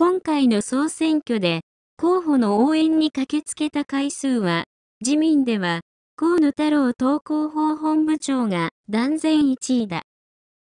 今回の総選挙で、候補の応援に駆けつけた回数は、自民では、河野太郎党広報本部長が断然1位だ。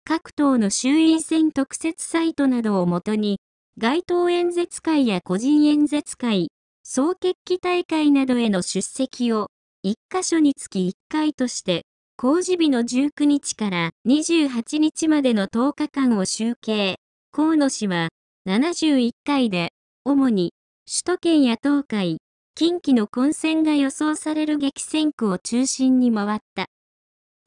各党の衆院選特設サイトなどをもとに、街頭演説会や個人演説会、総決起大会などへの出席を、1箇所につき1回として、公示日の19日から28日までの10日間を集計。河野氏は、71回で、主に首都圏や東海、近畿の混戦が予想される激戦区を中心に回った。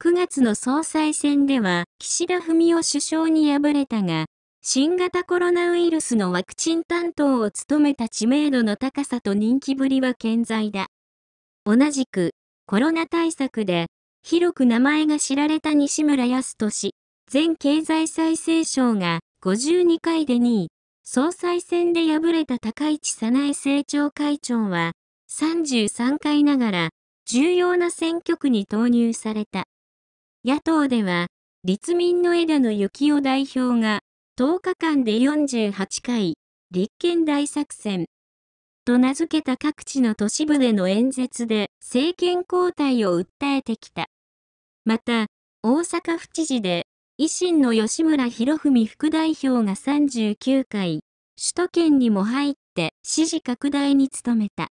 9月の総裁選では、岸田文雄首相に敗れたが、新型コロナウイルスのワクチン担当を務めた知名度の高さと人気ぶりは健在だ。同じく、コロナ対策で、広く名前が知られた西村康稔、前経済再生省が52回で2位。総裁選で敗れた高市早苗政調会長は、33回ながら、重要な選挙区に投入された。野党では、立民の枝野幸男代表が、10日間で48回、立憲大作戦。と名付けた各地の都市部での演説で政権交代を訴えてきた。また、大阪府知事で維新の吉村博文副代表が39回、首都圏にも入って支持拡大に努めた。